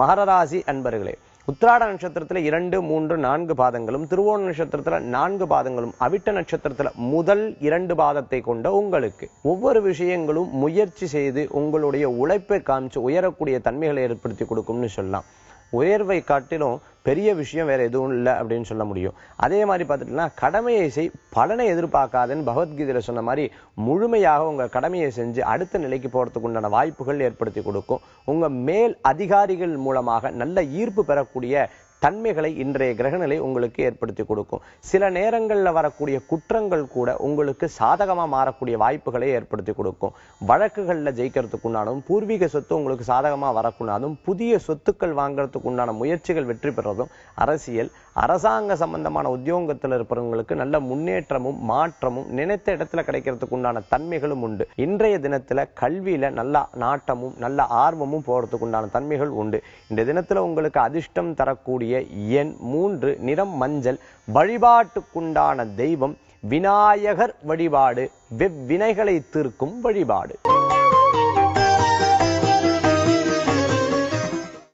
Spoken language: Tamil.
மகரராசி அன்பர்களே உத்திராட நட்சத்திரத்தில் இரண்டு மூன்று நான்கு பாதங்களும் திருவோண நட்சத்திரத்தில் நான்கு பாதங்களும் அவிட்ட நட்சத்திரத்தில் முதல் இரண்டு பாதத்தை கொண்ட உங்களுக்கு ஒவ்வொரு விஷயங்களும் முயற்சி செய்து உங்களுடைய உழைப்பை காமிச்சு உயரக்கூடிய தன்மைகளை ஏற்படுத்தி கொடுக்கும்னு சொல்லலாம் உயர்வை காட்டிலும் பெரிய விஷயம் வேற எதுவும் இல்லை அப்படின்னு சொல்ல முடியும் அதே மாதிரி பார்த்துட்டுனா கடமையை செய் பலனை எதிர்பார்க்காதுன்னு பகவத்கீதையில் சொன்ன மாதிரி முழுமையாக உங்கள் கடமையை செஞ்சு அடுத்த நிலைக்கு போகிறதுக்கு உண்டான வாய்ப்புகள் ஏற்படுத்தி கொடுக்கும் உங்கள் மேல் அதிகாரிகள் மூலமாக நல்ல ஈர்ப்பு பெறக்கூடிய தன்மைகளை இன்றைய கிரகநிலை உங்களுக்கு ஏற்படுத்தி கொடுக்கும் சில நேரங்களில் வரக்கூடிய குற்றங்கள் கூட உங்களுக்கு சாதகமாக மாறக்கூடிய வாய்ப்புகளை ஏற்படுத்தி கொடுக்கும் வழக்குகளில் ஜெயிக்கிறதுக்கு உண்டானதும் பூர்வீக சொத்து உங்களுக்கு சாதகமாக வரக்கூடாதும் புதிய சொத்துக்கள் உண்டான முயற்சிகள் வெற்றி பெறுறதும் அரசியல் அரசாங்க சம்பந்தமான உத்தியோகத்தில் இருப்பவர்களுக்கு நல்ல முன்னேற்றமும் மாற்றமும் நினைத்த இடத்துல கிடைக்கிறதுக்கு உண்டான தன்மைகளும் உண்டு இன்றைய தினத்தில் கல்வியில் நல்ல நாட்டமும் நல்ல ஆர்வமும் உண்டான தன்மைகள் உண்டு இந்த தினத்தில் உங்களுக்கு அதிர்ஷ்டம் தரக்கூடிய இருக்கக்கூடிய எண் மூன்று நிறம் மஞ்சள் வழிபாட்டுக்குண்டான தெய்வம் விநாயகர் வழிபாடு வெவ்வினைகளை தீர்க்கும் வழிபாடு